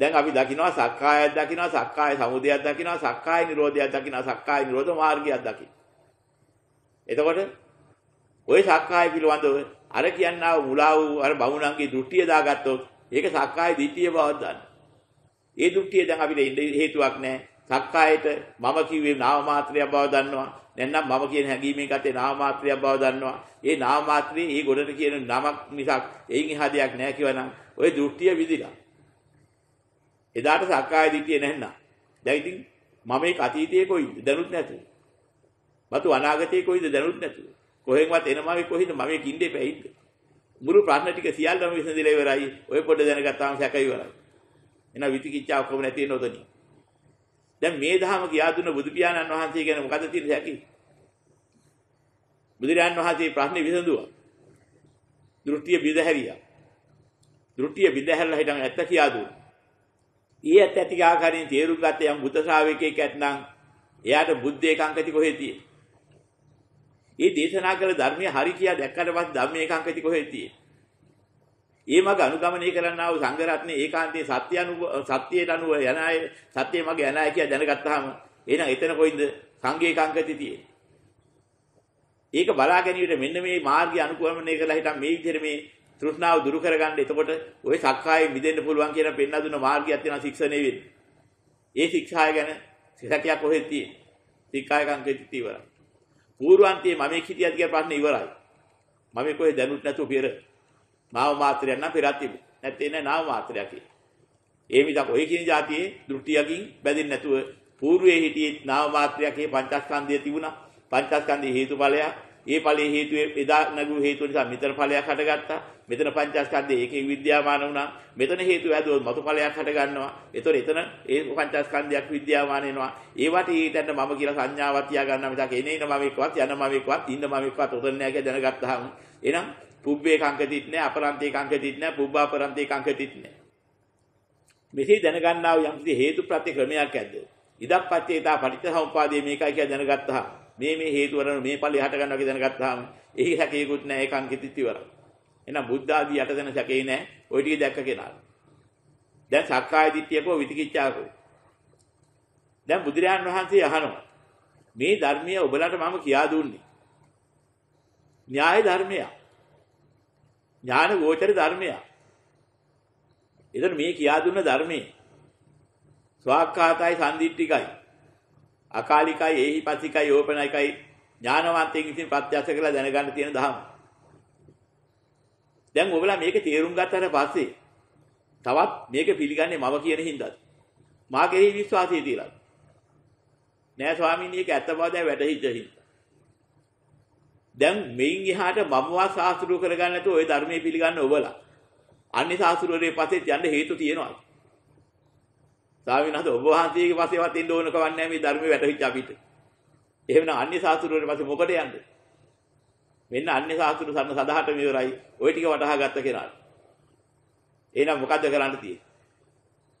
දැන් අපි දකිනවා සක්කායයක් දකිනවා සක්කාය සමුදයක් දකිනවා සක්කාය නිරෝධයක් දකිනවා සක්කාය නිරෝධ මාර්ගයක් දකිනවා. එතකොට ওই සක්කාය පිළිබඳව අර කියන්නා මුලා වූ අර බමුණන්ගේ දෘෂ්ටිය දාගත්තොත් ඒක සක්කාය දිට්ඨිය බවක් ගන්න. ඒ දෘෂ්ටිය දැන් අපිට ඉන්න හේතුවක් නැහැ. සක්කායට මම කිව්වේ නාම මාත්‍රයක් බව දන්නවා. නැත්නම් මම කියන හැඟීමේ ගතේ නාම මාත්‍රයක් බව දන්නවා. ඒ නාම මාත්‍රේ ඒ ගොඩට කියන නමක් මිසක් එයින් එහා දෙයක් නැහැ කියවනම් ওই දෘෂ්ටිය විදිලා. එදාට සක්කාය දිටිය නැන්නා. දැන් ඉතින් මම ඒක අතීතයේ කොයිද දැනුත් නැතුව. මතු අනාගතයේ කොයිද දැනුත් නැතුව. කොහෙන්වත් එනමාවේ කොහිද මම ඒක ඉන්නේ පැයිද? මුළු ප්‍රශ්න ටික සියල්ලම විසඳලා ඉවරයි. ඔය පොඩ දැනගත්තාම සැක ඉවරයි. එන විතිකිච්ඡා ඔක්කොම නැති වෙන උදනි. දැන් මේ දහම කියා දුන්න බුදු පියාණන් වහන්සේ ගැන මොකද තියෙන සැකේ? බුදුරජාන් වහන්සේ ප්‍රශ්නේ විසඳුවා. දෘෂ්ටිය බිඳ හැරියා. දෘෂ්ටිය බිඳ හැරලා හිටන් ඇත්ත කියා දුන්නා. ඊයත් ඇති ආකාරයෙන් තේරුම් ගත යම් බුද්ධ ශ්‍රාවකයෙක් ඇත්නම් එයාට බුද්ධ ඒකාංකති කොහෙද තියෙන්නේ? මේ දේශනා කළ ධර්මයේ හරි කියා දැක්කට පස්සේ ධම්ම ඒකාංකති කොහෙද තියෙන්නේ? ඒ මග අනුගමනය කරන්නා වූ සංඝ රත්නේ ඒකාන්තයේ සත්‍ය අනුව සත්‍යයට අනුව යන අය සත්‍යයේ මග යන අය කියලා දැනගත්තාම එහෙනම් එතන කොයින්ද සංඝ ඒකාංකති තියෙන්නේ? ඒක බලා ගැනීමට මෙන්න මේ මාර්ගය අනුගමනය කරලා හිටන් මේ විදිහට මේ තෘෂ්ණාව දුරු කරගන්න එතකොට ওই සක්කායෙන් මිදෙන්න පුළුවන් කියන පෙන්න දුන මාර්ගයක් තියෙනවා ශික්ෂණේ වෙන්නේ. ඒ ශික්ෂාය ගැන සිතකියක් කොහෙද තියෙන්නේ? ශික්ෂායකම් කෙටි ඉවරයි. පූර්වාන්තයේ මම මේ හිටියද කියන ප්‍රශ්නේ ඉවරයි. මම මේ කොහෙ දැනුත් නැතුව පෙර මාව මාත්‍රයක් නම් පෙරත් තිබුණා. නැත්නම් නෑ නාම මාත්‍රයක්. ඒ මිසක් ඔය කියන જાතියේ දෘෂ්ටියකින් බැඳෙන්නේ නැතුව పూర్වයේ හිටියේ නාම මාත්‍රයකේ පංචස්කන්ධය තිබුණා. පංචස්කන්ධයේ හේතුඵලයක් ඒ ඵලයේ හේතුව එදා නැගු හේතුව නිසා මෙතන ඵලයක් හටගත්තා. මෙතන පංචස්කන්ධය ඒකේ විද්‍යාමාන වුණා. මෙතන හේතුව ඇදුවොත් මතු ඵලයක් හටගන්නවා. ඒතොර එතන ඒ පංචස්කන්ධයක් විද්‍යාමාන වෙනවා. ඒවට ඊටන්න මම කියලා සංඥාවක් තියාගන්නා මිසක් එනේන මම එක්කවත් යන මම එක්කවත් ඉන්න මම එක්කවත් උදන් නැහැ කියලා දැනගත්තාම එහෙනම් පුබ්බේ කංකතිත් නැහැ අපරන්තේ කංකතිත් නැහැ පුබ්බාපරන්තේ කංකතිත් නැහැ. මෙසේ දැනගන්නා වූ යම්කිසි හේතු ප්‍රත්‍ය ක්‍රමයක් ඇද්ද? ඉදප්පච්චේතා පටිච්චසමුපාදයේ මේකයි කියලා දැනගත්තා. මේ මේ හේතු වරන මේ ඵලෙ හට ගන්නවා කියලා දැනගත්තාම එහි හැකේකුත් නැහැ ඒකන් කිතිත් ඉවරයි. එහෙනම් බුද්ධ ආදී යටතන සැකේ නැහැ. ওই ටික දැක්ක කෙනා. දැන් සක්කාය දිට්ඨියකෝ විතිකිච්ඡාකෝ. දැන් බුදුරජාන් වහන්සේ අහනවා මේ ධර්මය ඔබලට මම කියා දුන්නේ. න්‍යාය ධර්මය. ඥාන ගෝචර ධර්මය. එතන මේ කියා දුන්න ධර්මයේ ස්වාක්කාතයි සම්දිට්ඨිකයි අකාලිකයි ඒහි පසිකයි ඕපනයිකයි ඥානවන්තයෙන් ඉතින් ප්‍රත්‍යක්ෂ කරලා දැනගන්න තියෙන දහම. දැන් ඔබලා මේක තේරුම් ගත්තට පස්සේ තවත් මේක පිළිගන්නේ මම කියන හින්දාද? මාගේ විශ්වාසය තියලා. නෑ ස්වාමීන් වහන්සේ ඇත්ත බව දැන් වැටහිච්ච හින්දා. දැන් මෙයින් එහාට මමවා සාස්ත්‍රීය කරගන්න නැතුව ওই ධර්මයේ පිළිගන්න ඔබලා. අනිත් සාස්ත්‍රීයරේ පස්සේ යන්න හේතු තියෙනවා. ස්වාමීන් වහන්සේ ඔබ වහන්සේගේ පස්සේ වතින්න ඕන කවන්නේ නැහැ මේ ධර්මයේ වැටහිච්ච අපිට. එහෙමනම් අන්‍ය සාසුරුවර පස්සේ මොකටද යන්නේ? මෙන්න අන්‍ය සාසුරු සන්න සදාහට මෙවරයි. ওই ටික වටහා ගත්ත කෙනාට. එහෙනම් මොකද්ද කරන්න තියෙන්නේ?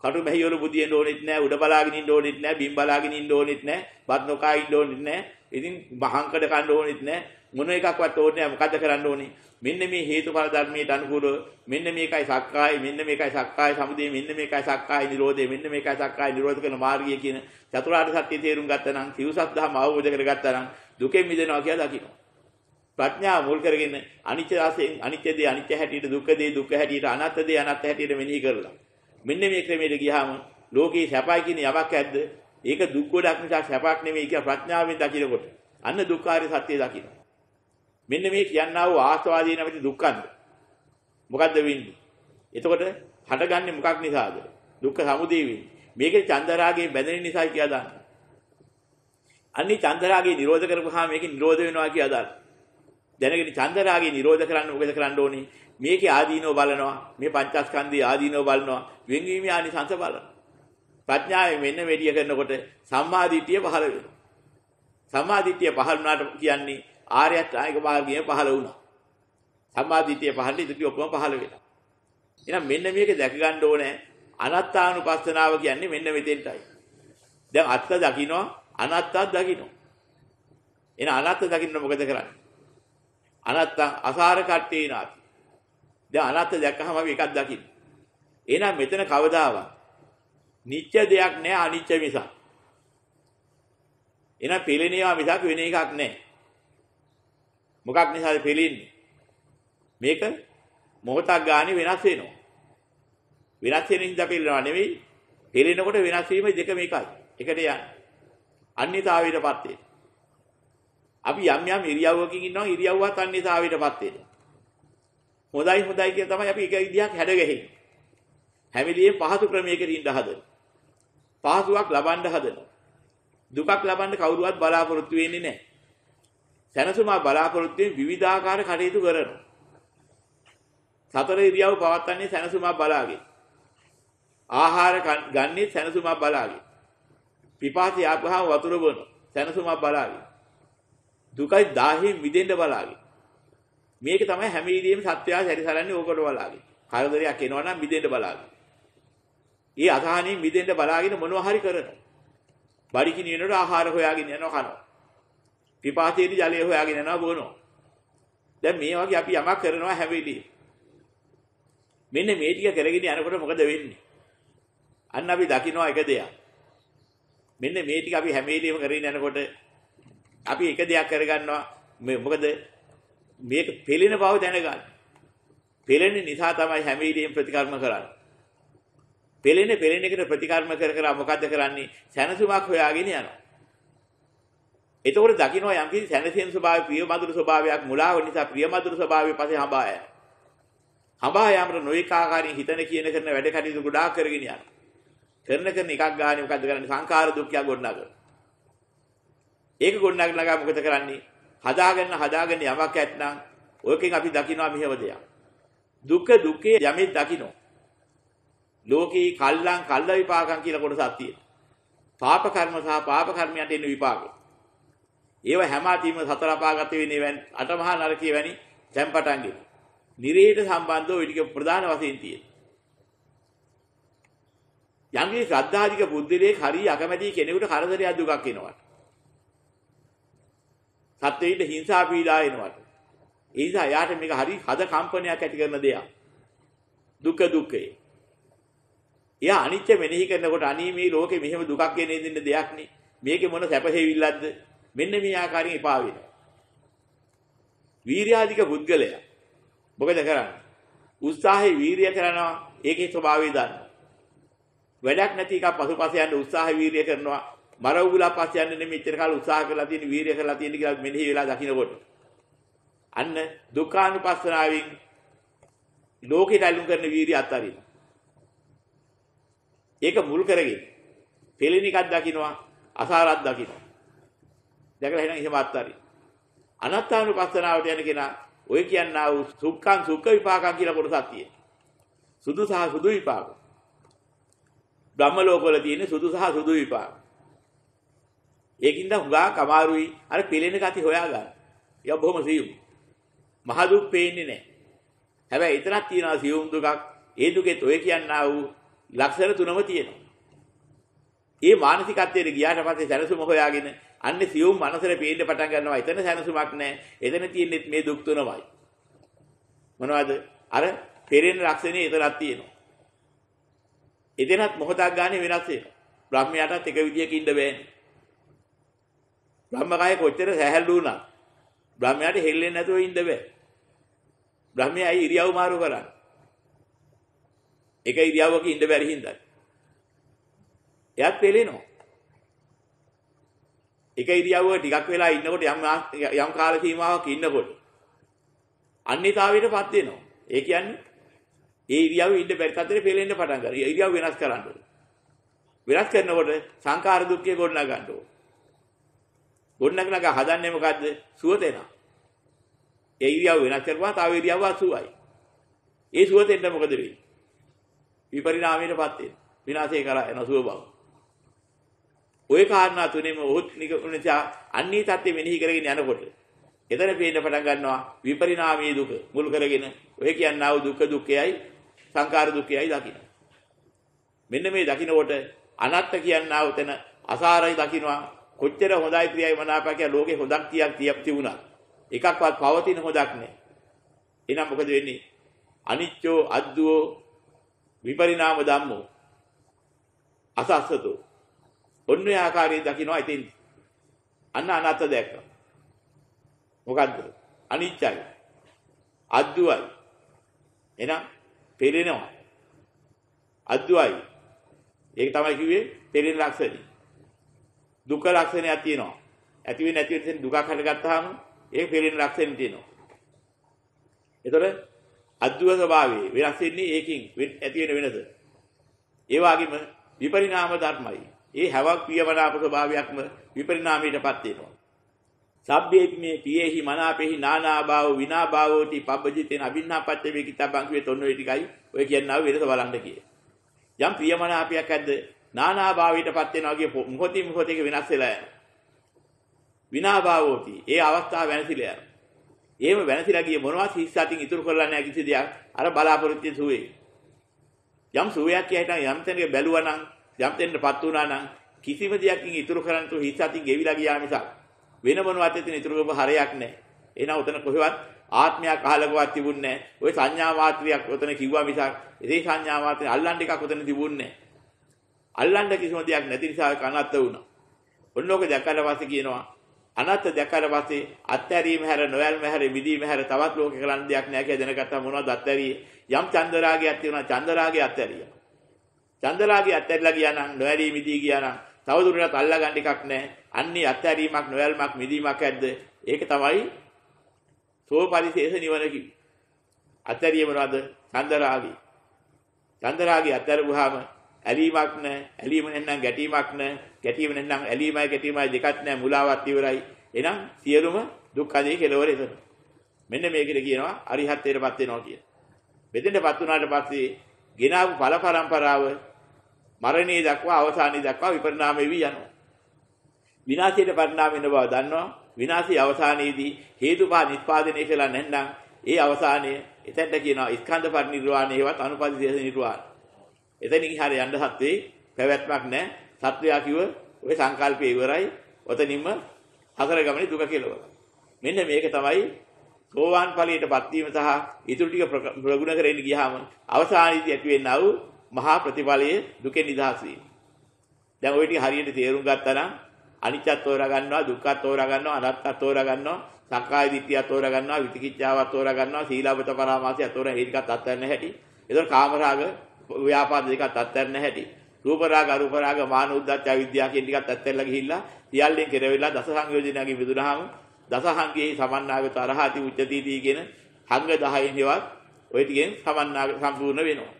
කටු බැහැයවල බුදියෙන්න ඕනෙත් නැහැ, උඩ බලාගෙන ඉන්න ඕනෙත් නැහැ, බිම් බලාගෙන ඉන්න ඕනෙත් නැහැ, බත් නොකා ඉන්න ඕනෙත් නැහැ. ඉතින් මහංකඩ කන්න ඕනෙත් නැහැ. මොන එකක්වත් ඕනේ නැහැ. මොකද්ද කරන්න ඕනේ? මෙන්න මේ හේතුඵල ධර්මයට අනුකූලව මෙන්න මේකයි සක්කාය මෙන්න මේකයි සක්කාය සමුදය මෙන්න මේකයි සක්කාය නිරෝධය මෙන්න මේකයි සක්කාය නිරෝධ කරන මාර්ගය කියන චතුරාර්ය සත්‍ය තේරුම් ගත්තා නම් සිව්සත් ධම අවබෝධ කරගත්තා නම් දුකෙන් මිදෙනවා කියලා දකිනවා ප්‍රඥාව මුල් කරගෙන අනිත්‍ය ආසයෙන් අනිත්‍ය දේ අනිත්‍ය හැටියට දුක්ඛ දේ දුක්ඛ හැටියට අනාත්ම දේ අනාත්ම හැටියට මෙනෙහි කරලා මෙන්න මේ ක්‍රමයට ගියාම ලෝකේ සැපයි කියන යමක් ඇද්ද ඒක දුක් ගොඩක් නිසා සැපක් නෙමෙයි කියලා ප්‍රඥාවෙන් දකිනකොට අන්න දුක්ඛාරය සත්‍ය දකිනවා මෙන්න මේ කියන්නා වූ ආස්වාදී නැමැති දුක්ඛන්ද. මොකද්ද වෙන්නේ? එතකොට හටගන්නේ මොකක් නිසාද? දුක්ඛ සමුදය වෙන්නේ. මේකේ චන්දරාගයේ බැඳෙන නිසායි කියලා දාන්න. අනිත් චන්දරාගයේ නිරෝධ කරපුවාම මේකේ නිරෝධ වෙනවා කියලා දාන්න. දැනගෙන චන්දරාගයේ නිරෝධ කරන්න මොකද කරන්න ඕනේ? මේකේ ආදීනෝ බලනවා. මේ පංචස්කන්ධයේ ආදීනෝ බලනවා. වෙන්වීමේ ආනිසංස බලනවා. ප්‍රඥාවෙන් මෙන්න මෙඩිය කරනකොට සම්මාදිටිය පහළ වෙනවා. සම්මාදිටිය පහළ වුණාට කියන්නේ ආර්ය අෂ්ටාංගික මාර්ගය පහළ වුණා. සම්මාදිටිය පහළට ඉදිරි ඔක්කොම පහළ වෙනවා. එහෙනම් මෙන්න මේක දැක ගන්න ඕනේ. අනාත්තානුපස්සනාව කියන්නේ මෙන්න මෙතෙන්ටයි. දැන් අත්ත දකින්නවා අනාත්තත් දකින්නවා. එහෙනම් අනාත්ත දකින්න මොකද කරන්නේ? අනාත්ත අසාර කට්ටේ නාති. දැන් අනාත්ත දැක්කහම අපි එකක් දකින්න. එහෙනම් මෙතන කවදාවත් නිත්‍ය දෙයක් නෑ අනිත්‍ය මිසක්. එහෙනම් පිළිනේවා මිසක් වෙන එකක් නෑ. මොකක් නිසාද පෙලෙන්නේ? මේක මොහොතක් ගානේ වෙනස් වෙනවා. වෙනස් වෙන හින්දා පෙළෙනවා නෙවෙයි. පෙළෙනකොට වෙනස් වීම දෙක මේකයි. එකට යන. අන්‍යතාවයටපත් වෙන. අපි යම් යම් ඉරියව්වකින් ඉන්නවා ඉරියව්වත් අන්‍යතාවයටපත් වෙන. හොඳයි හොඳයි කියලා තමයි අපි එක විදිහක් හැඩගැහෙන්නේ. හැම වෙලෙම පහසු ක්‍රමයකට ඉඳ හදන. පහසුවක් ලබන්න හදනවා. දුකක් ලබන්න කවුරුවත් බලාපොරොත්තු වෙන්නේ නැහැ. සැනසුමා බලාපොරොත්තු වෙන විවිධාකාර කටයුතු කරනවා. සතර ඉරියව් පවත්න්නේ සැනසුමා බලාගෙන. ආහාර ගන්නේ සැනසුමා බලාගෙන. පිපාසය ආපහාම වතුර බොනවා. සැනසුමක් බලාගෙන. දුකයි දාහයෙන් මිදෙන්න බලාගෙන. මේක තමයි හැම ඉදීම සත්‍යය සැරිසරන්නේ ඕකට බලාගෙන. කරදරයක් එනවා නම් මිදෙන්න බලාගෙන. ඒ අසහනෙන් මිදෙන්න බලාගෙන මොනවා හරි කරනවා. බඩිකින වෙනකොට ආහාර හොයාගෙන යනවා කනවා. පිපාසයේදී ජලය හොයාගෙන යනවා බොනවා. දැන් මේ වගේ අපි යමක් කරනවා හැම වෙලෙම. මෙන්න මේ ටික කරගෙන යනකොට මොකද වෙන්නේ? අන්න අපි දකිනවා එක දෙයක්. මෙන්න මේ ටික අපි හැම වෙලෙම කරගෙන යනකොට අපි එක දෙයක් කරගන්නවා. මොකද මේක පෙළෙන බව දැනගන්න. පෙළෙන නිසා තමයි හැම වෙලෙම ප්‍රතිකර්ම කරන්නේ. පෙළෙන පෙළෙන එකට ප්‍රතිකර්ම කර කර මොකද්ද කරන්නේ? සැනසුමක් හොයාගෙන යනවා. එතකොට දකින්න යම් කිසි සැනසීම් ස්වභාවය ප්‍රියමధుර ස්වභාවයක් මුලාව නිසා ප්‍රියමధుර ස්වභාවය පස්සේ හඹා යන. හඹා යාමර නොඑක ආකාරයෙන් හිතන කියන කරන වැඩ කටයුතු ගොඩාක් කරගෙන යන. කරන කරන එකක් ගානේ මොකද්ද කරන්නේ සංඛාර දුක්ඛය ගොඩනගන. ඒක ගොඩනගලා මොකද කරන්නේ? හදාගන්න හදාගන්න යමක් ඇත්නම් ඔයකෙන් අපි දකිනවා මෙහෙම දෙයක්. දුක දුකේ යමෙක් දකිනවා. ලෝකේ කල්ලං කල්ල විපාකම් කියලා කොටසක් තියෙනවා. පාප කර්ම සහ පාප කර්මයන්ට එන විපාකේ. ඒව හැම අතීම සතර අපාගත වෙන්නේ වැනි අටමහා නරකයේ වැනි තැම්පටන්ගේ. නිරේහිත සම්බන්ධව ওই ටික ප්‍රධාන වශයෙන් තියෙනවා. යම්කි ශ්‍රද්ධාධික බුද්ධිලේ හරිය අකමැති කෙනෙකුට කරදරයක් දුකක් එනවා. සත්වයට හිංසා පීඩා එනවා. ඒ නිසා යාට මේක හරි හද කම්පනයක් ඇති කරන දෙයක්. දුක දුකේ. එයා අනිත්‍ය මෙනෙහි කරනකොට අනී මේ ලෝකෙ මෙහෙම දුකක් එන්නේ දෙයක් නේ. මේකේ මොන සැප හේවිල්ලක්ද? මෙන්න මේ ආකාරයෙන් එපා වෙනවා. වීර්‍යාධික පුද්ගලයා මොකද කරන්නේ? උත්සාහේ වීර්ය කරනවා ඒකේ ස්වභාවය දන්නවා. වැඩක් නැති එකක් පසුපස යන්න උත්සාහේ වීර්ය කරනවා. මර උගුලා පස්ස යන්න නෙමෙයි ඉච්චර කාලේ උත්සාහ කරලා තියෙන වීර්ය කරලා තියෙන කියලා මෙනෙහි වෙලා දකින්නකොට. අන්න දුක්ඛානුපස්සනාවෙන් ලෝකෙට අලුම් කරන වීර්ය අත්හරින. ඒක මුල් කරගෙන පෙළෙන එකක් දකින්නවා අසාරක් දකින්නවා. දැකලා එහෙනම් එහෙම අත්හරි. අනාත්මානුපස්සනාවට යන කෙනා ඔය කියනා වූ සුක්ඛං සුක්ඛ විපාකං කියලා කොටසක් තියෙනවා. සුදු සහ සුදු විපාක. බ්‍රහ්ම ලෝකවල තියෙන සුදු සහ සුදු විපාක. ඒකින්ද හුඟා කමාරුයි අර පිළෙන ගති හොයාගන්න. ඒක බොහොම සියුම්. මහ දුක් පේන්නේ නැහැ. හැබැයි එතරම් තියනවා සියුම් දුකක්. ඒ දුකෙත් ඔය කියනා වූ ලක්ෂණ තුනම තියෙනවා. ඒ මානසිකත්වයට ගියාට පස්සේ සැලසුම හොයාගෙන අන්නේ සියුම් මනසට පේන්න පටන් ගන්නවා. එතන සැනසුමක් නැහැ. එතන තියෙන්නේ මේ දුක් තුනමයි. මොනවද? අර පෙරෙන ලක්ෂණේ එතනක් තියෙනවා. එදෙනත් මොහොතක් ගන්න වෙනස් වෙනවා. බ්‍රහ්මයාටත් එක විදියක ඉන්න බෑනේ. බ්‍රහ්මකාය කොච්චර සැහැල්ලු වුණා. බ්‍රහ්මයාට හෙල්ලෙන්නේ නැතුව ඉන්න බෑ. බ්‍රහ්මයා අයි ඉරියව් මාරු කරන්නේ. එක ඉරියව්වක ඉන්න බැරි හින්දා. එයාත් පෙළෙනවා. එක ඉරියව්ව ටිකක් වෙලා ඉන්නකොට යම් යම් කාල සීමාවක් ඉන්නකොට අන්‍යතාවයටපත් වෙනවා. ඒ කියන්නේ ඒ ඉරියව්ව ඉන්න බැරි තත්ත්වෙට පෙළෙන්න පටන් ගන්නවා. ඉරියව් වෙනස් කරන්න ඕනේ. වෙනස් කරනකොට සංකාර දුක්ඛය ගොඩනගා ගන්න ඕනේ. ගොඩනගා හදන්නේ මොකද්ද? සුවතේනවා. ඒ ඉරියව් වෙනස් කරපුවා තව ඉරියව්ව අසුවයි. ඒ සුවතෙන්ද මොකද වෙන්නේ? විපරිණාමයටපත් වෙනවා. විනාශය කරා යන සුව බව. ওই කාරණා තුනේම ඔහුත් නිසා අන්නී தත්ත්වෙ මෙනෙහි කරගෙන යනකොට එතන පේන්න පටන් ගන්නවා විපරිණාමී දුක මුල් කරගෙන ඔය කියනා වූ දුක දුකයයි සංකාර දුකයයි දකින්න. මෙන්න මේ දකින්නකොට අනත්ත කියනා වූ තැන අසාරයි දකින්නවා කොච්චර හොඳයි ප්‍රියයි මනාපකය ලෝකේ හොදක් තියක් තියක් තිබුණා. එකක්වත් පවතින හොදක් නැහැ. එහෙනම් මොකද වෙන්නේ? අනිච්චෝ අද්දුවෝ විපරිණාම ධම්මෝ අසස්සතෝ ඔන්න ඒ ආකාරයේ දකින්නවා ඉතින් අන්න අනාත දැක්කා. මොකද්ද? අනිත්‍යයි. අද්දුවයි. එහෙනම් පෙරෙනවා. අද්දුවයි. ඒක තමයි කිව්වේ පෙරෙන ලක්ෂණය. දුක ලක්ෂණයක් තියෙනවා. ඇති වෙන්නේ නැති වෙන්නේ දුකක් හටගත්තාම ඒක පෙරෙන ලක්ෂණය තියෙනවා. ඒතර අද්දුව ස්වභාවයේ වෙනස් වෙන්නේ ඒකින් ඇති වෙන වෙනස. ඒ වගේම විපරිණාම ධර්මයි. ඒ හැවක් පියමනාප ස්වභාවයක්ම විපරිණාමයටපත් වෙනවා. සබ්බේපි මේ පියේහි මනාපෙහි නානාභාව විනාභාවෝති පබ්බජිතේන අබින්නාපච්ච වේ කිතබ්බං කියේ තොන්න ඔය ටිකයි ඔය කියනවා වෙනස බලන්න කියේ. යම් පියමනාපයක් ඇද්ද නානාභාවයටපත් වෙනවා කිය මොහොතින් මොහොතේක වෙනස් වෙලා යනවා. විනාභාවෝති ඒ අවස්ථාව වෙනසිලා යනවා. එහෙම වෙනසිලා ගිය මොනවත් හිස් අතින් ඉතුරු කරලා නැහැ කිසි දෙයක්. අර බලාපොරොත්තු සුවේ. යම් සුවයක් කියහිටන් යම් තැනක බැලුවා නම් යම් තෙන්නපත් වුණා නම් කිසිම දෙයක්කින් ඉතුරු කරන්න තු හිත අතින් ගෙවිලා ගියා මිසක් වෙන මොනවත් ඇතින් ඉතුරු කරපු හරයක් නැහැ. එහෙනම් උතන කොහෙවත් ආත්මයක් අහලකවත් තිබුණේ නැහැ. ওই සංඥා මාත්‍රියක් උතන කිව්වා මිසක් ඒ සංඥා මාත්‍රිය අල්ලන්න එකක් උතන තිබුණේ නැහැ. අල්ලන්න කිසිම දෙයක් නැති නිසා කනත්ත වුණා. ඔන්නෝක දැකලා පස්සේ කියනවා අනත්ත දැකලා පස්සේ අත්හැරීම හැර නොයල්ම හැර විදීම හැර තවත් ලෝකේ කරන්න දෙයක් නැහැ කියලා දැනගත්තා මොනවද අත්හැරියේ යම් චන්දරාගයක් තියුණා චන්දරාගය අත්හැරියා චන්දලාගේ අත්හැරිලා ගියා නම් නොඇලී මිදී ගියා නම් තවදුරටත් අල්ලා ගන්න එකක් නැහැ. අන්නේ අත්හැරීමක් නොයල්මක් මිදීමක් ඇද්ද? ඒක තමයි සෝපරිශේෂ නිවන කිව්වේ. අත්හැරීම මොනවද? චන්දරාගය. චන්දරාගය අත්හැරුවාම ඇලීමක් නැහැ. ඇලීම නැත්නම් ගැටීමක් නැහැ. ගැටීම නැත්නම් ඇලීමයි ගැටීමයි දෙකක් නැහැ. මුලාවත් ඉවරයි. එහෙනම් සියලුම දුක් අධේ කෙලවර එතන. මෙන්න මේකට කියනවා අරිහත්ත්වයටපත් වෙනවා කියලා. මෙතෙන්ටපත් වුණාට පස්සේ ගෙනාවු ඵල පරම්පරාව මරණයේ දක්වා අවසානයේ දක්වා විපරිණාම වෙවි යනවා. විනාශයට පරිණාම වෙන බව දන්නවා. විනාශي අවසානයේදී හේතුඵල නිස්පාදනය කියලා නැත්නම් ඒ අවසානය එතෙන්ට කියනවා ස්කන්ධ පරිනිර්වාණය හේවත් අනුපදිදේශ නිර්වාණ. එතන ඉහර යන්න හත්වේ පැවැත්මක් නැහැ. සත්‍යයා කිව්ව ওই සංකල්පය ඉවරයි. ඔතනින්ම හතර ගමනේ දුක කියලා. මෙන්න මේක තමයි සෝවාන් ඵලයටපත් වීම සහ ඊටු ටික ප්‍රගුණ කරගෙන ගියාම අවසානයේදී ඇතිවෙනා වූ මහා ප්‍රතිඵලයේ දුකෙන් නිදහස් වීම. දැන් ওই ටික හරියට තේරුම් ගත්තා නම් අනිච්චත් තෝරා ගන්නවා, දුක්ඛත් තෝරා ගන්නවා, අනාත්තත් තෝරා ගන්නවා, සංකාය දිට්ඨිය තෝරා ගන්නවා, විතිකිච්ඡාවත් තෝරා ගන්නවා, සීලබත පරාමාසය තෝරා ඒ ටිකත් අත්හැරන හැටි. ඒතකොට කාමරාග, ව්‍යාපාද දෙකත් අත්හැරන හැටි. රූප රාග, අරූප රාග, මාන උද්දච්ච, අවිද්‍යාව කියන ටිකත් අත්හැරලා ගිහිල්ලා සියල්ලෙන් කෙරෙවිලා දස සංයෝජනයකින් විදුනහම දසහංගයේ සමන්නාගත අරහති උච්චතිදී කියන අංග 10 න් හෙවත් ওই ටිකෙන් සමන්නාග සම්පූර්ණ වෙනවා.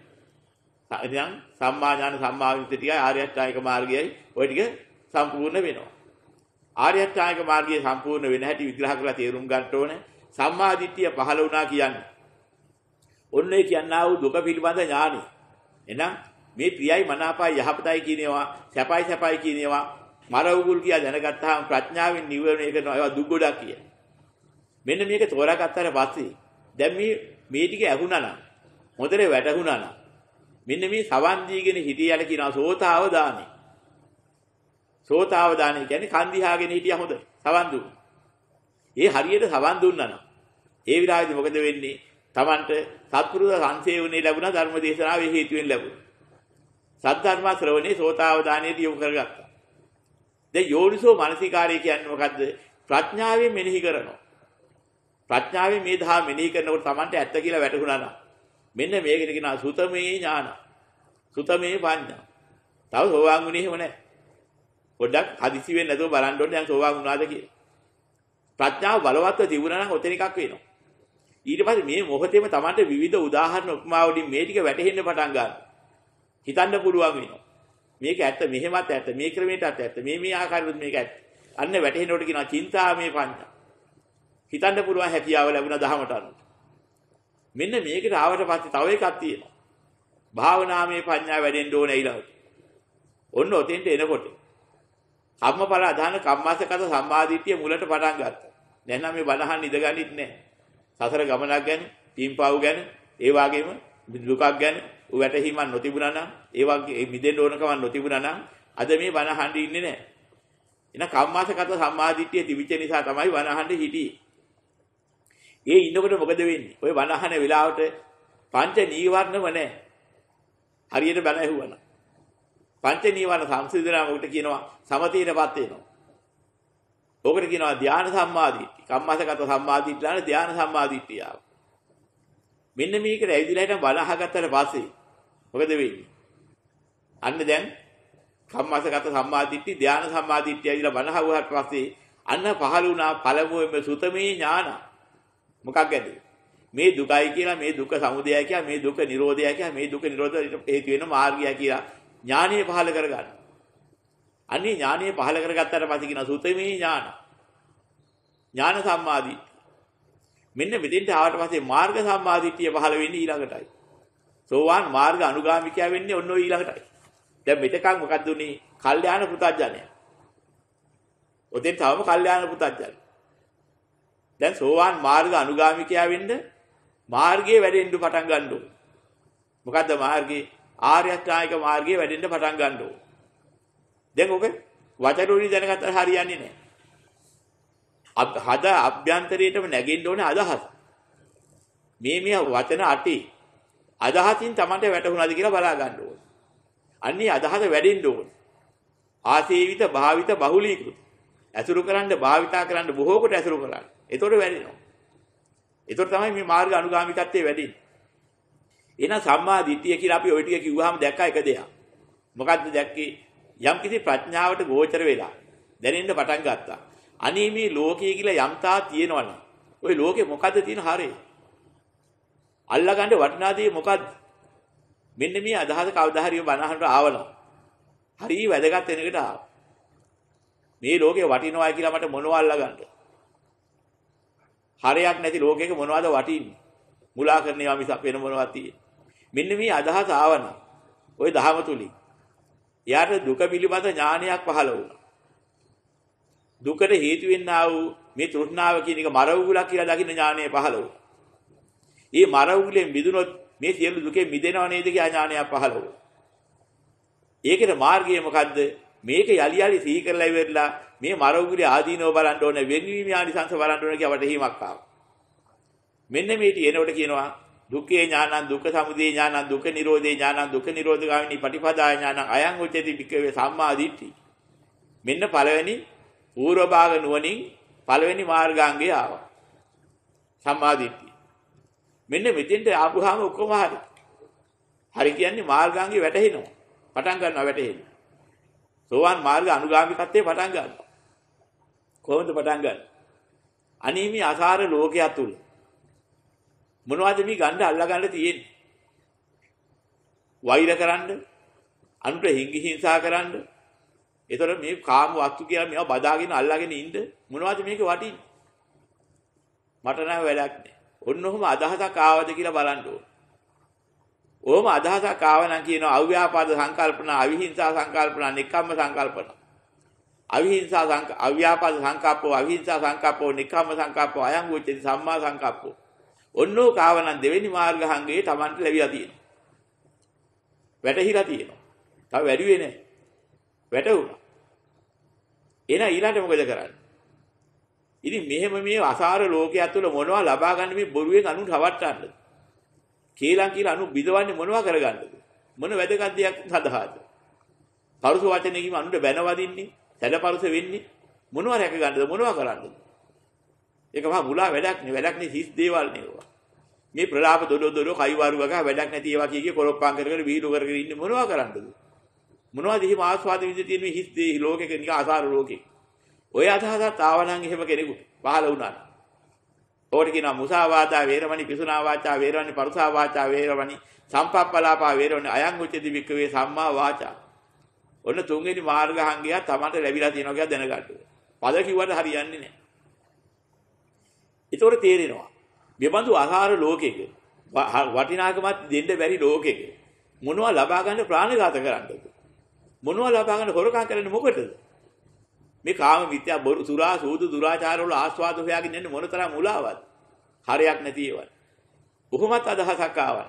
ඉතින් සම්මා ඥාන සම්මා විමුක්ති ටිකයි ආර්ය අෂ්ටාංගික මාර්ගයයි ওই ටික සම්පූර්ණ වෙනවා. ආර්ය අෂ්ටාංගික මාර්ගය සම්පූර්ණ වෙන හැටි විග්‍රහ කරලා තේරුම් ගන්න ඕනේ. සම්මා දිට්ඨිය පහළ වුණා කියන්නේ. ඔන්න ඒ කියනා වූ දුක පිළිබඳ ඥානය. එහෙනම් මේ ප්‍රියයි මනාපයි යහපතයි කියනවා සැපයි සැපයි කියනවා මර උගුල් කියා දැනගත්තාම ප්‍රඥාවෙන් නිවන එක ඒවා දුක් ගොඩක් කියන. මෙන්න මේක තෝරාගත්තාට පස්සේ දැන් මේ මේ ටික ඇහුණා නම් හොඳට වැටහුණා නම් මෙන්න මේ සවන් දීගෙන හිටියල කියනවා සෝතාවදානි. සෝතාවදානි කියන්නේ කන්දිහාගෙන හිටියා හොඳ සවන් දුන්න. ඒ හරියට සවන් දුන්නා නම් ඒ විලාසෙදි මොකද වෙන්නේ? Tamanට සත්පුරුෂ සංසේවනේ ලැබුණා ධර්ම දේශනාවේ හේතුවෙන් ලැබුණා. සද්ධර්ම ශ්‍රවණේ සෝතාවදානයට යොමු කරගත්තා. දැන් යෝනිසෝ මානසිකාරය කියන්නේ මොකද්ද? ප්‍රඥාවෙන් මෙනෙහි කරනවා. ප්‍රඥාවෙන් මේ දහම මෙනෙහි කරනකොට Tamanට ඇත්ත කියලා වැටහුණා නම් මෙන්න මේකට කියනවා සුතමේ ඥාන. සුතමේ පඤ්ඤා. තව සෝවාන් වුණේ එහෙම නැහැ. පොඩ්ඩක් හදිසි වෙන්න නැතුව බලන්න ඕනේ දැන් සෝවාන් වුණාද කියලා. ප්‍රඥාව බලවත්ව තිබුණා නම් ඔතන එකක් වෙනවා. ඊට පස්සේ මේ මොහොතේම Tamanට විවිධ උදාහරණ උපමා වලින් මේ ටික වැටහෙන්න පටන් ගන්නවා. හිතන්න පුළුවන් වෙනවා. මේක ඇත්ත මෙහෙමත් ඇත්ත මේ ක්‍රමයටත් ඇත්ත මේ මේ ආකාරයට මේක ඇත්ත. අන්න වැටහෙනකොට කියනවා චින්තාමේ පඤ්ඤා. හිතන්න පුළුවන් හැකියාව ලැබුණා දහමට අනුව. මෙන්න මේකට ආවට පස්සේ තව එකක් තියෙනවා. භාවනාමය ප්‍රඥාව වැඩෙන්න ඕන ඊළඟට. ඔන්න ඔතෙන්ට එනකොට. කම්මඵල අධාන කම්මාසකත සම්මාදිටිය මුලට පටන් ගත්තා. දැන් නම් මේ බණහන් ඉඳගන්නෙත් නැහැ. සසර ගමනක් ගැන, පින්පාව් ගැන, ඒ වගේම දුකක් ගැන වැටහිමක් නොතිබුණා නම්, ඒ වගේ මිදෙන්න ඕනකම නොතිබුණා නම් අද මේ බණහන් ඉන්නේ නැහැ. එන කම්මාසකත සම්මාදිටිය තිබිච්ච නිසා තමයි බණහන් හිටියේ. ඒ ඉන්නකොට මොකද වෙන්නේ? ඔය වනහන වෙලාවට පංච නීවරණම නැහැ. හරියට බණ ඇහුවනම්. පංච නීවරණ සංසිඳනම උකට කියනවා සමතීනපත් වෙනවා. ඕකට කියනවා ධාන සම්මාදිට්ඨි. කම්මසගත සම්මාදිට්ඨිලාන ධාන සම්මාදිට්ඨිය. මෙන්න මේකට ඇවිදලා හිටන් බලහගත්තට පස්සේ මොකද වෙන්නේ? අන්න දැන් කම්මසගත සම්මාදිට්ඨි ධාන සම්මාදිට්ඨිය ඇවිදලා බලහවහට පස්සේ අන්න පහළ වුණා පළමුවෙම සුතමේ ඥානයි. මොකක්ද මේ දුකයි කියලා මේ දුක සමුදයයි කියලා මේ දුක නිරෝධයයි කියලා මේ දුක නිරෝධ හේතු වෙන මාර්ගය කියලා ඥානීය පහල කරගන්න. අනිත් ඥානීය පහල කරගත්තාට පස්සේ කියන සුතමේ ඥාන. ඥාන සම්මාදී. මෙන්න මෙතෙන්ට ආවට පස්සේ මාර්ග සම්මාදිටිය පහල වෙන්නේ ඊළඟටයි. සෝවාන් මාර්ග අනුගාමිකයා වෙන්නේ ඔන්න ඔය ඊළඟටයි. දැන් මෙතකන් මොකක්ද උනේ? කල්යාණ පුතඥය. ඔතෙන් තවම කල්යාණ පුතඥය. දැන් සෝවාන් මාර්ග අනුගාමිකයා වෙන්න මාර්ගයේ වැඩෙන්න පටන් ගන්න ඕන. මොකද්ද මාර්ගයේ? ආර්ය අෂ්ටාංගික මාර්ගයේ වැඩෙන්න පටන් ගන්න ඕන. දැන් ඔබ වචන වලින් දැනගත්තා හරියන්නේ නැහැ. අබ් හද අභ්‍යන්තරයේටම නැගෙන්න ඕනේ අදහස. මේ මේ වචන අටි අදහසින් Tamante වැටුණාද කියලා බලා ගන්න ඕනේ. අන්නේ අදහස වැඩෙන්න ඕනේ. ආසේවිත භාවිත බහුලීකృత. ඇසුරු කරන්න භාවිතා කරන්න බොහෝ කොට ඇසුරු කරන්න. එතකොට වැඩෙනවා. එතකොට තමයි මේ මාර්ග අනුගාමිකත්වයේ වැඩෙන්නේ. එහෙනම් සම්මා දිට්ඨිය කියලා අපි ওই ටික කිව්වහම දැක්කා එක දෙයක්. මොකද්ද දැක්කේ? යම්කිසි ප්‍රඥාවට ගෝචර වෙලා දැනෙන්න පටන් ගත්තා. අනේ මේ ලෝකයේ කියලා යම් තා තියෙනවනේ. ওই ලෝකේ මොකද්ද තියෙන හරේ? අල්ලගන්න වටිනා දේ මොකද්ද? මෙන්න මේ අදහස කවදා හරි බනහනට ආවනම්. හරි වැදගත් වෙන එකට ආවා. මේ ලෝකේ වටිනවා කියලා මට මොනව අල්ලගන්නද? හරයක් නැති ලෝකයක මොනවද වටින්නේ? මුලා කරන ඒවා මිසක් වෙන මොනවද තියෙන්නේ? මෙන්න මේ අදහස ආවනම් ওই දහම තුලින් එයාට දුක පිළිබඳ ඥානයක් පහළ වුණා. දුකට හේතු වෙන්නා වූ මේ තෘෂ්ණාව කියන එක මර උගුලක් කියලා දකින්න ඥානය පහළ වුණා. මේ මර උගුලෙන් මිදුනොත් මේ සියලු දුකෙන් මිදෙනව නේද කියලා ඥානයක් පහළ වුණා. ඒකේ මාර්ගය මොකද්ද? මේක යලි යලි සිහි කරලා ඉවරලා මේ මරවුගුලි ආදීනව බලන්න ඕන වෙන්වීම ආනිසංස බලන්න ඕන කියලා වටහීමක් ආවා. මෙන්න මේ ටි එනකොට කියනවා දුක්ඛේ ඥානං දුක්ඛ සමුදය ඥානං දුක්ඛ නිරෝධේ ඥානං දුක්ඛ නිරෝධගාමිනී පටිපදා ඥානං අයං උච්චති භික්ඛවේ සම්මා දිට්ඨි. මෙන්න පළවෙනි පූර්ව භාග නුවණින් පළවෙනි මාර්ගාංගය ආවා. සම්මා දිට්ඨි. මෙන්න මෙතෙන්ට ආපුවාම ඔක්කොම හරි. හරි කියන්නේ මාර්ගාංගේ වැටහෙනවා. පටන් ගන්නවා වැටහෙනවා. සෝවාන් මාර්ග අනුගාමිකත්වයේ පටන් ගන්නවා. කොහොමද පටන් ගන්නේ? අනීමි අසාර ලෝකයා තුල මොනවද මේ ගන්න අල්ලා ගන්න තියෙන්නේ? වෛර කරන්න, අනුට හිඟි හිංසා කරන්න. ඒතර මේ කාම වස්තු කියලා මේවා බදාගෙන අල්ලාගෙන ඉන්න මොනවද මේක වටින්නේ? මට නම් වැඩක් නෑ. ඔන්න ඔහම අදහසක් ආවද කියලා බලන්න ඕන. ඕම අදහසක් ආවනම් කියනවා අව්‍යාපාද සංකල්පන, අවිහිංසා සංකල්පන, නික්කම්ම සංකල්පන. අවිහිංසා සංක අව්‍යාපාද සංකප්පෝ, අවිහිංසා සංකප්පෝ, නික්කම්ම සංකප්පෝ, අයං උච්චති සම්මා සංකප්පෝ. ඔන්නෝ කාවනම් දෙවෙනි මාර්ග හංගයේ Tamanට ලැබිලා තියෙනවා. වැටහිලා තියෙනවා. තව වැඩිුවේ නැහැ. වැටුණා. එහෙනම් ඊළඟට මොකද කරන්නේ? ඉතින් මෙහෙම මේ අසාර ලෝකයේ ඇතුළ මොනවද ලබා ගන්න මේ බොරුවෙන් අනුන් හවට්ටන්නද? කේලම් කියලා අනු බිඳවන්නේ මොනවා කරගන්නද? මොන වැදගත් දෙයක් සඳහාද? පරුස වචනකින් අනුන්ට බැනවදින්නේ, සැලපරුස වෙන්නේ මොනවා රැක ගන්නද? මොනවා කරන්නද? ඒක මහා මුලා වැඩක් නේ, වැඩක් නේ හිස් දේවල් නේවා. මේ ප්‍රලාප දොඩෝ දොඩෝ කයිවාරු වගේ වැඩක් නැති ඒවා කිය කිය කොරොප්පම් කර කර විහිළු කරගෙන ඉන්නේ මොනවා කරන්නද? මොනවද එහි ආස්වාද විඳ තියෙන මේ හිස් දේ ලෝකෙක නිකා අසාර ලෝකෙක. ඔය අදහසත් ආවනම් එහෙම කෙනෙකුට පහළ වුණා. ඕකට කියනවා මුසාවාදා වේරමණී පිසුනා වාචා වේරමණී පරුසා වාචා වේරමණී සම්පප්පලාපා වේරමණී අයං උච්චති වික්කවේ සම්මා වාචා. ඔන්න තුන්වෙනි මාර්ග හංගය තමන්ට ලැබිලා තියෙනවා කියලා දැනගන්න. පද කිව්වට හරියන්නේ නැහැ. ඒතොර තේරෙනවා. මෙබඳු ආහාර ලෝකයක වටිනාකමක් දෙන්න බැරි ලෝකයක මොනවා ලබා ගන්න ප්‍රාණඝාත කරන්නද? මොනවා ලබා ගන්න හොරකම් කරන්නේ මොකටද? මේ කාම මිත්‍යා බොරු සුරා සූදු දුරාචාර වල ආස්වාද හොයාගෙන ඉන්නේ මොනතරම් මුලාවද? හරයක් නැති ඒවා. කොහොමත් අදහසක් ආවන.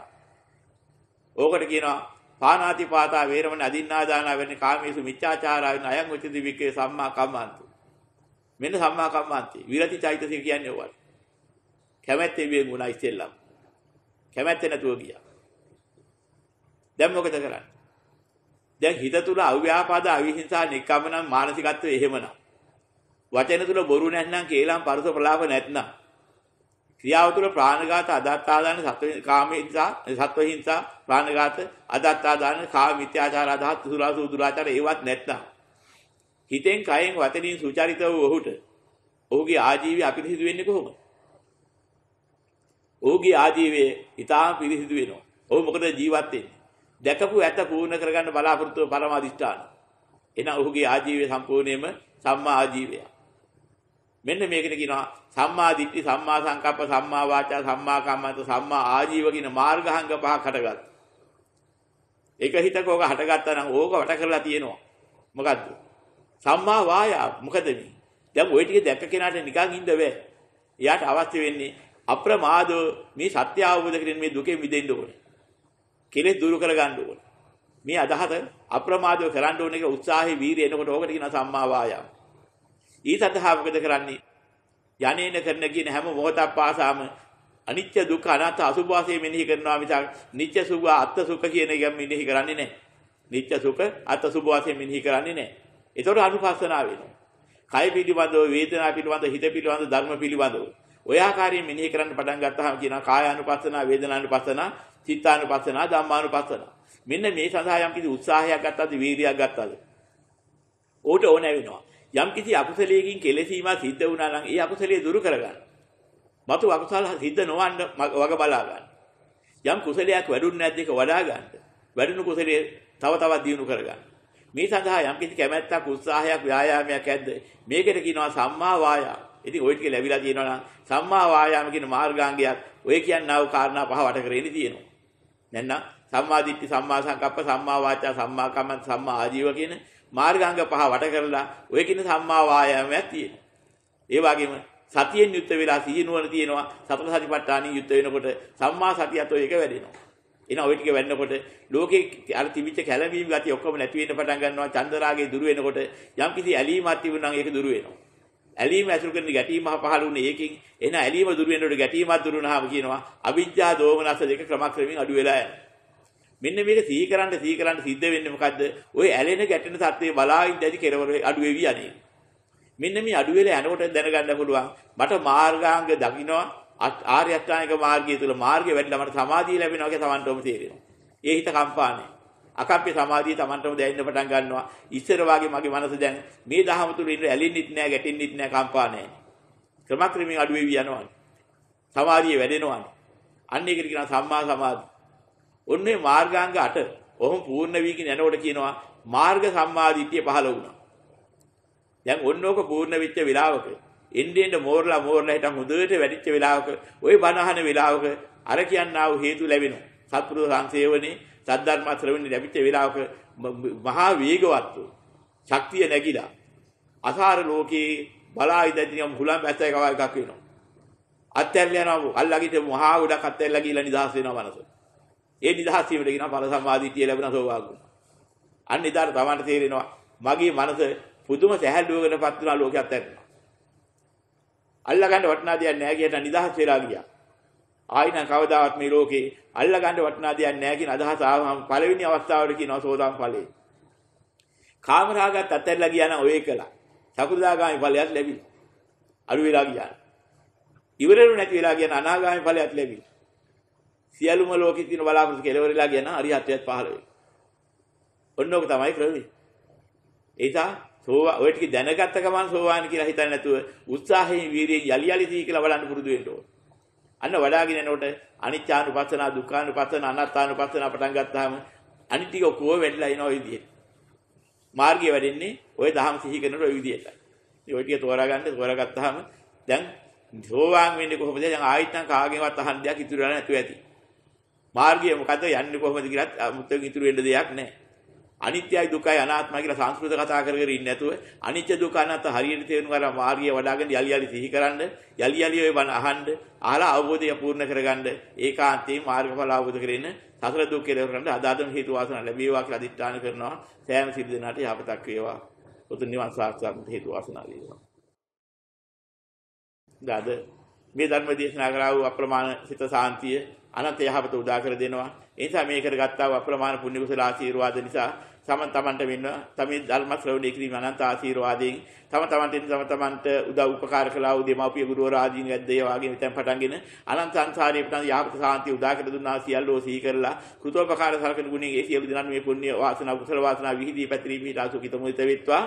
ඕකට කියනවා පානාති පාතා වේරමණ අදින්නා දානා වෙන්නේ කාමීසු මිච්ඡාචාරා වෙන අයං උච්චති වික්කේ සම්මා කම්මන්තු. මෙන්න සම්මා කම්මන්ති. විරති චෛතසික කියන්නේ ඕවා. කැමැත්තේ වියෙන් උනා ඉස්සෙල්ලම. කැමැත්තේ නැතුව ගියා. දැන් මොකද කරන්නේ? දැන් හිත තුල අව්‍යාපාද අවිහිංසා නික්කමනම් මානසිකත්වය එහෙමනම් වචන තුල බොරු නැත්නම් කේලම් පරස ප්‍රලාප නැත්නම් ක්‍රියාව තුල ප්‍රාණඝාත අදත්තාදාන සත්ව කාමීසා සත්ව හිංසා ප්‍රාණඝාත අදත්තාදාන කාමීත්‍යාචාර අදහත් සුරා සූදුරාචාර ඒවත් නැත්නම් හිතෙන් කයෙන් වචනින් සුචරිතව ඔහුට ඔහුගේ ආජීවය අපිරිසිදු වෙන්නේ කොහොමද ඔහුගේ ආජීවය ඊටාම පිරිසිදු වෙනවා ඔහු මොකද ජීවත් වෙන්නේ දැකපු ඇත පූර්ණ කරගන්න බලාපොරොත්තු පරමාදිෂ්ඨාන. එහෙනම් ඔහුගේ ආජීවය සම්පූර්ණයෙන්ම සම්මා ආජීවය. මෙන්න මේකට කියනවා සම්මා දිට්ඨි, සම්මා සංකප්ප, සම්මා වාචා, සම්මා කම්මන්ත, සම්මා ආජීව කියන මාර්ගාංග පහක් හටගත්තා. එක හිතක ඕක හටගත්තා නම් ඕක වට කරලා තියෙනවා. මොකද්ද? සම්මා වායා මොකද මේ? දැන් ওই ටික දැක්ක කෙනාට නිකන් ඉඳ බෑ. එයාට අවශ්‍ය වෙන්නේ අප්‍රමාදව මේ සත්‍ය අවබෝධ කරගෙන මේ දුකෙන් මිදෙන්න ඕනේ. කෙලෙස් දුරු කරගන්න ඕන. මේ අදහස අප්‍රමාදව කරන්න ඕන එක උත්සාහේ වීරිය එනකොට ඕකට කියන සම්මා වායාම. ඊ සඳහා මොකද කරන්නේ? යන්නේන කරන කියන හැම මොහොතක් පාසාම අනිත්‍ය දුක්ඛ අනාත්ම අසුභ වාසයේ මෙනෙහි කරනවා මිසක් නිත්‍ය සුභ අත්ත්‍ය සුඛ කියන එක මෙනෙහි කරන්නේ නැහැ. නිත්‍ය සුඛ අත්ත්‍ය සුභ වාසයේ මෙනෙහි කරන්නේ නැහැ. ඒතකොට අනුපස්සනාව වෙනවා. කය පිළිබඳව, වේදනා පිළිබඳව, හිත පිළිබඳව, ධර්ම පිළිබඳව ඔය ආකාරයෙන් මෙනෙහි කරන්න පටන් ගත්තාම කියනවා කායානුපස්සන, වේදනානුපස්සන, චිත්තානුපස්සන, ධම්මානුපස්සන. මෙන්න මේ සඳහා යම් කිසි උත්සාහයක් ගත්තද, වීර්යයක් ගත්තද? ඕට ඕන වෙනවා. යම් කිසි අකුසලයකින් කෙලෙසීමා සිද්ධ වුණා නම් ඒ අකුසලයේ දුරු කරගන්න. මතු අකුසල සිද්ධ නොවන්න වග බලා ගන්න. යම් කුසලයක් වැඩුන්නේ නැද්ද ඒක වඩා ගන්න. වැඩුණු කුසලයේ තව තවත් දියුණු කරගන්න. මේ සඳහා යම් කිසි කැමැත්තක් උත්සාහයක් ව්‍යායාමයක් ඇද්ද මේකට කියනවා සම්මා වායාම ඉතින් ওই ටික ලැබිලා තියෙනවා නම් සම්මා වායාම කියන මාර්ගාංගයත් ඔය කියන්නා වූ කාරණා පහ වට කරගෙන තියෙනවා. නැත්නම් සම්මා දිට්ඨි සම්මා සංකප්ප සම්මා වාචා සම්මා කම්මන්ත සම්මා ආජීව කියන මාර්ගාංග පහ වට කරලා ඔය කියන සම්මා වායාමයක් තියෙනවා. ඒ වගේම සතියෙන් යුත් වෙලා සිහි නුවණ තියෙනවා සතර සතිපට්ඨානින් යුත් වෙනකොට සම්මා සතියත් ඔය එක වැඩෙනවා. එහෙනම් ওই ටික වෙන්නකොට ලෝකේ අර තිබිච්ච කැළඹීම් ගතිය ඔක්කොම නැති වෙන්න පටන් ගන්නවා චන්දරාගේ දුර වෙනකොට යම්කිසි ඇලීමක් තිබුණා නම් ඒක දුර වෙනවා. ඇලීම ඇතුළු කරන ගැටීම පහළ වුණේ ඒකෙන් එන ඇලීම දුරු වෙනකොට ගැටීමක් දුරු වුණාම කියනවා අවිජ්ජා දෝමනස දෙක ක්‍රමක්‍රමයෙන් අඩු වෙලා යනවා. මෙන්න මේක සිහි කරන්න සිහි කරන්න සිද්ධ වෙන්නේ මොකද්ද? ওই ඇලෙන ගැටෙන සත්‍යය බලා ඉඳි කෙරවර අඩු වෙවි යන්නේ. මෙන්න මේ අඩු වෙලා යනකොට දැනගන්න පුළුවන් මට මාර්ගාංග දකින්නවා ආර්ය අෂ්ටාංගික මාර්ගය තුල මාර්ගය වැඩිලා මට සමාධිය ලැබෙනවා කියලා Tamanටම තේරෙනවා. ඒ හිත කම්පානේ. අකම්පේ සමාධිය Tamanටම දැනෙන්න පටන් ගන්නවා. ඉස්සර වාගේ මගේ මනස දැන් මේ දහම තුල ඉන්න ඇලෙන්නෙත් නෑ, ගැටෙන්නෙත් නෑ, කම්පා නෑ. ක්‍රමක්‍රමයෙන් අඩු වෙවි යනවා. සමාධිය වැඩෙනවා. අන්න ඒකට කියනවා සම්මා සමාධි. ඔන්නේ මාර්ගාංග 8. ඔහොම පූර්ණ වී කියන යනකොට කියනවා මාර්ග සම්මාදිට්ඨිය පහළ වුණා. දැන් ඔන්නෝක පූර්ණ වෙච්ච වෙලාවක එන්නේ එන්න මෝරලා මෝරලා හිටන් හොඳට වැඩිච්ච වෙලාවක ওই බණහන වෙලාවක අර කියන්නා වූ හේතු ලැබෙනවා. සත්පුරුෂ සංසේවනේ සද්ධර්ම ශ්‍රවණේ ලැබිච්ච වෙලාවක මහා වේගවත් ශක්තිය නැగిලා අසාර ලෝකේ බලා ඉඳිනම් හුලම් ඇත එකව එකක් වෙනවා. අත්‍යල්ල යනවා අල්ලගිට මහා ගොඩක් අත්‍යල්ල ගිලා නිදහස් වෙනවා මනස. ඒ නිදහස් වීමට කියන පර සම්මාදීතිය ලැබෙන සෝවාගුණ. අන්න ඉදාට තමන්ට තේරෙනවා මගේ මනස පුදුම සැහැල්ලුවකටපත් වෙනා ලෝකයක් ඇත්තනවා. අල්ලගන්න වටනා දෙයක් නැහැ කියන නිදහස් වෙලා ගියා. ආයි නම් කවදාවත් මේ ලෝකේ අල්ලගන්න වටිනා දෙයක් නැහැ කියන අදහස ආවම පළවෙනි අවස්ථාවට කියනවා සෝදාම් ඵලයේ. කාමරාගත් අත්හැරලා ගියා නම් ඔය එකලා. සකුදාගාමි ඵලයක් ලැබිලා. අළු වෙලා ගියා. ඉවරලු නැති වෙලා ගියන අනාගාමි ඵලයක් ලැබිලා. සියලුම ලෝකේ තියෙන බලාපොරොත්තු කෙලවරලා ගියා නම් අරිහත්ත්වයට පහළ වෙයි. ඔන්න ඔක තමයි ක්‍රමය. ඒසා සෝවා ඔය ටික දැනගත්ත ගමන් සෝවාන් කියලා හිතන්නේ නැතුව උත්සාහයෙන් වීරියෙන් යලි යලි දී කියලා බලන්න පුරුදු වෙන්න ඕන. අන්න වඩාගෙන යනකොට අනිත්‍යානුපස්සන, දුක්ඛානුපස්සන, අනාත්මානුපස්සන පටන් ගත්තාම අනිත්‍ය ඔක්කොම වැඩිලා එන ඔය විදිහට. මාර්ගය වැඩෙන්නේ ඔය දහම් සිහි කරනකොට ඔය විදිහට. ඉතින් ඔය ටික තෝරා ගන්න තෝරා ගත්තාම දැන් සෝවාන් වෙන්නේ කොහොමද? දැන් ආයෙත් නම් කාගෙන්වත් අහන්න දෙයක් ඉතුරු වෙලා නැතුව ඇති. මාර්ගය මොකද්ද? යන්නේ කොහොමද කියලා මුත්තෙන් ඉතුරු වෙන්න දෙයක් නැහැ. අනිත්‍යයි දුකයි අනාත්මයි කියලා සංස්කෘත කතා කර කර ඉන්නේ නැතුව අනිත්‍ය දුක අනාත්ම හරියට තේරුම් ගන්න මාර්ගය වඩාගෙන යලි යලි සිහි කරන්න යලි යලි ඔය බණ අහන්න අහලා අවබෝධය පූර්ණ කරගන්න ඒකාන්තයෙන් මාර්ගඵල අවබෝධ කරගෙන සතර දුක් කෙලවර කරන්න අදාතම හේතු වාසනා ලැබේවා කියලා අදිෂ්ඨාන කරනවා සෑම සිල් දෙනාට යහපතක් වේවා උතුම් නිවන් සාක්ෂාත් හේතු වාසනා වේවා. දාද මේ ධර්ම දේශනා කරා වූ අප්‍රමාණ සිත සාන්තිය අනන්ත යහපත උදා කර දෙනවා. ඒ නිසා මේ කරගත්තා වූ අප්‍රමාණ පුණ්‍ය කුසල ආශිර්වාද නිසා තම තමන්ට වෙන්න තමේ ධර්ම ශ්‍රවණය කිරීම අනන්ත ආශිර්වාදයෙන් තම තමන්ට තම තමන්ට උදව් උපකාර කළා වූ දෙමාපිය ගුරුවරයා ආදීන් ඇද්දේ වාගේ මෙතෙන් පටන්ගෙන අනන්ත සංසාරයේ පටන් යහපත සාන්තිය උදා කර දුන්නා සියල්ලෝ සිහි කරලා කෘතෝපකාර සලකන ගුණයේ සියලු දෙනාට මේ පුණ්‍ය වාසනා කුසල වාසනා විහිදී පැතිරීමේ දාසුකිත මුිත වේත්වා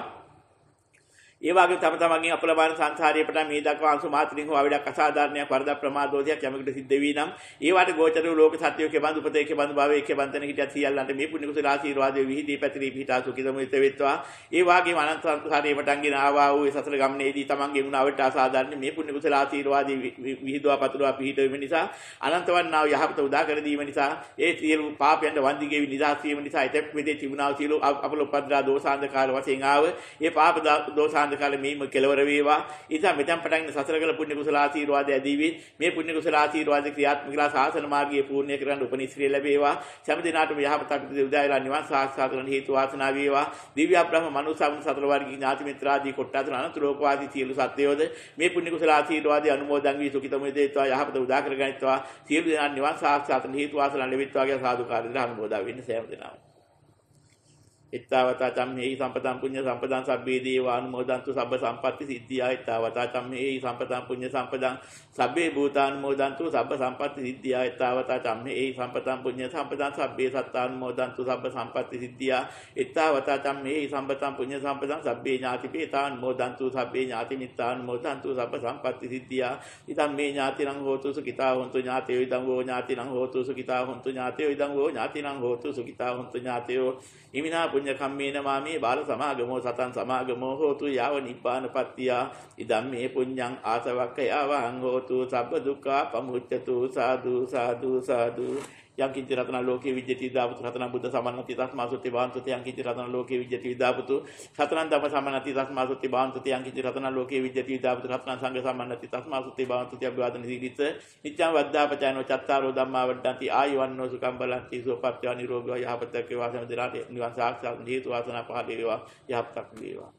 ඒ වගේ තම තමන්ගේ අපලබාන සංසාරයේ පටන් මේ දක්වා අංශු මාත්‍රින් හෝ අවඩක් අසාධාරණයක් වරද ප්‍රමාදෝෂයක් යමෙකුට සිද්ධ වී නම් ඒවට ගෝචර වූ ලෝක සත්‍යෝ කෙබඳු උපතේ කෙබඳු භාවයේ කෙබඳන හිටියත් සියල්ලන්ට මේ පුණ්‍ය කුසල ආශිර්වාදයේ විහිදී පැතිරී පිහිටා සුඛිතම හිත වෙත්වා ඒ වගේ අනන්ත සංසාරයේ පටන් ගෙන ආවා වූ ඒ සසල ගමනේදී තමන්ගේ වුණ අවඩ අසාධාරණ මේ පුණ්‍ය කුසල ආශිර්වාදයේ විහිදුවා පතුරවා පිහිට වීම නිසා අනන්ත වන්නා වූ යහපත උදා කර දීම නිසා ඒ සියලු පාපයන් වන්දිගේ නිදාස් වීම නිසා එතෙක් මෙතේ තිබුණා වූ සියලු අපල උපද්‍රා දෝසාන්ධකාර වශයෙන් ආව ඒ පාප දෝසාන්ධ අනාගත කාලේ මේම කෙලවර වේවා. ඒ නිසා මෙතෙන් පටන් සසර කළ පුණ්‍ය කුසල ආශිර්වාද ඇදීවි. මේ පුණ්‍ය කුසල ආශිර්වාද ක්‍රියාත්මකලා සාසන මාර්ගයේ පූර්ණ්‍ය කරගන්න උපනිශ්‍රේ ලැබේවා. සෑම දිනාටම යහපතක් උදායලා නිවන් සාක්ෂාත් කරගන්න හේතු වාසනා වේවා. දිව්‍ය බ්‍රහ්ම මනුසාවන් සතර වර්ගී ඥාති මිත්‍රාදී කොට්ටාතුන අනතුරෝපවාදී සියලු සත්වයෝද මේ පුණ්‍ය කුසල ආශිර්වාදයේ අනුමෝදන් වී සුඛිතම වේදේත්වා යහපත උදා කරගනිත්වා. සියලු දෙනා නිවන් සාක්ෂාත් කරගන්න හේතු වාසනා ලැබෙත්වා කියලා සාදුකාරයෙන් අනුමෝදා වෙන්න සෑම දිනාම එත්තාවතා චම්හෙහි සම්පතං පුඤ්ඤ සම්පතං සබ්බේ දේවා අනුමෝදන්තු සබ්බ සම්පatti සිද්ධියා එත්තාවතා චම්හෙහි සම්පතං පුඤ්ඤ සම්පතං සබ්බේ භූතානුමෝදන්තු සබ්බ සම්පatti සිද්ධියා එත්තාවතා චම්හෙහි සම්පතං පුඤ්ඤ සම්පතං සබ්බේ සත්තානුමෝදන්තු සබ්බ සම්පatti සිද්ධියා එත්තාවතා චම්හෙහි සම්පතං පුඤ්ඤ සම්පතං සබ්බේ ඥාති පේතානුමෝදන්තු සබ්බේ ඥාති මිත්තානුමෝදන්තු සබ්බ සම්පatti සිද්ධියා ඉදම් මේ ඥාතිනං හෝතු සුඛිතා හොන්තු ඥාතේ ඉදම් වෝ ඥාතිනං හෝතු සුඛිතා හොන්තු ඥාතේ ඉදම් වෝ ඥාතිනං හෝතු සුඛිතා හොන්තු ඥාතේ ඉමිනා පුඤ්ඤ කම්මේන මාමේ බාල සමාගමෝ සතන් සමාගමෝ හෝතු යාව නිබ්බානපත්තිය ඉදම් මේ පුඤ්ඤං ආසවක්ඛ යාවං හෝතු සබ්බ දුක්ඛා පමුච්ඡතු සාදු සාදු සාදු යම් කිංචි රතන ලෝකේ විජ්ජති දාපතු රතන බුද්ධ සමන්නති තස්මාසොති භාන්තති යම් කිංචි රතන ලෝකේ විජ්ජති දාපතු සතරන් දම සමන්නති තස්මාසොති භාන්තති යම් කිංචි රතන ලෝකේ විජ්ජති දාපතු රතන සංඝ සමන්නති තස්මාසොති භාන්තති අභිවාදන සීලිත නිච්ඡං වද්දාපචයනෝ චත්තාරෝ ධම්මා වඩ්ඩಂತಿ ආයවන්නෝ සුඛං බලන්ති සෝපප්ප්‍ය නිරෝගෝ යහපතක් වේවා සම්දිරාට නිවන් සාක්ෂාත් හේතු වාසනා පහළ වේවා යහපතක් වේවා